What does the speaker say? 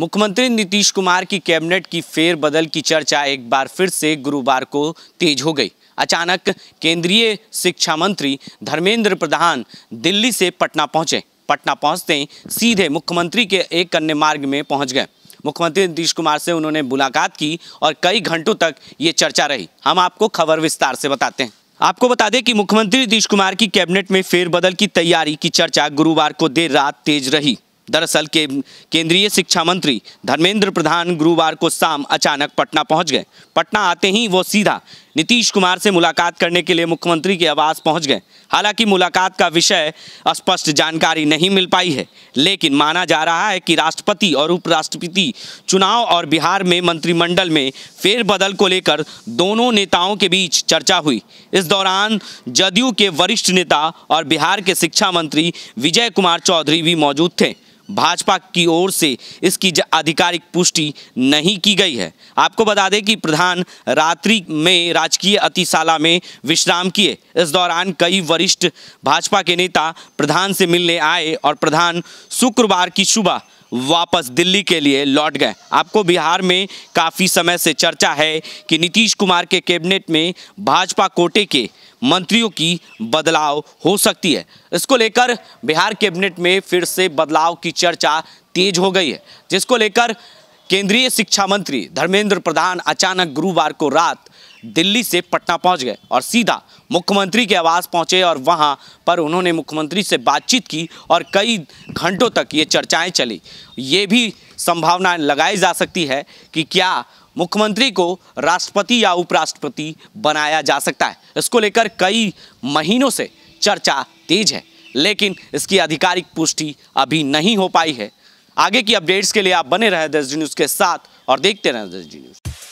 मुख्यमंत्री नीतीश कुमार की कैबिनेट की फेरबदल की चर्चा एक बार फिर से गुरुवार को तेज हो गई अचानक केंद्रीय शिक्षा मंत्री धर्मेंद्र प्रधान दिल्ली से पटना पहुंचे पटना पहुंचते ही सीधे मुख्यमंत्री के एक अन्य मार्ग में पहुंच गए मुख्यमंत्री नीतीश कुमार से उन्होंने मुलाकात की और कई घंटों तक ये चर्चा रही हम आपको खबर विस्तार से बताते हैं आपको बता दें कि मुख्यमंत्री नीतीश कुमार की कैबिनेट में फेरबदल की तैयारी की चर्चा गुरुवार को देर रात तेज रही दरअसल के केंद्रीय शिक्षा मंत्री धर्मेंद्र प्रधान गुरुवार को शाम अचानक पटना पहुंच गए पटना आते ही वो सीधा नीतीश कुमार से मुलाकात करने के लिए मुख्यमंत्री के आवास पहुंच गए हालांकि मुलाकात का विषय स्पष्ट जानकारी नहीं मिल पाई है लेकिन माना जा रहा है कि राष्ट्रपति और उपराष्ट्रपति चुनाव और बिहार में मंत्रिमंडल में फेरबदल को लेकर दोनों नेताओं के बीच चर्चा हुई इस दौरान जदयू के वरिष्ठ नेता और बिहार के शिक्षा मंत्री विजय कुमार चौधरी भी मौजूद थे भाजपा की ओर से इसकी आधिकारिक पुष्टि नहीं की गई है आपको बता दें कि प्रधान रात्रि में राजकीय अतिशाला में विश्राम किए इस दौरान कई वरिष्ठ भाजपा के नेता प्रधान से मिलने आए और प्रधान शुक्रवार की सुबह वापस दिल्ली के लिए लौट गए आपको बिहार में काफ़ी समय से चर्चा है कि नीतीश कुमार के कैबिनेट में भाजपा कोटे के मंत्रियों की बदलाव हो सकती है इसको लेकर बिहार कैबिनेट में फिर से बदलाव की चर्चा तेज हो गई है जिसको लेकर केंद्रीय शिक्षा मंत्री धर्मेंद्र प्रधान अचानक गुरुवार को रात दिल्ली से पटना पहुंच गए और सीधा मुख्यमंत्री के आवास पहुंचे और वहां पर उन्होंने मुख्यमंत्री से बातचीत की और कई घंटों तक ये चर्चाएं चली ये भी संभावना लगाई जा सकती है कि क्या मुख्यमंत्री को राष्ट्रपति या उपराष्ट्रपति बनाया जा सकता है इसको लेकर कई महीनों से चर्चा तेज है लेकिन इसकी आधिकारिक पुष्टि अभी नहीं हो पाई है आगे की अपडेट्स के लिए आप बने रहें दस न्यूज़ के साथ और देखते रहें दस न्यूज़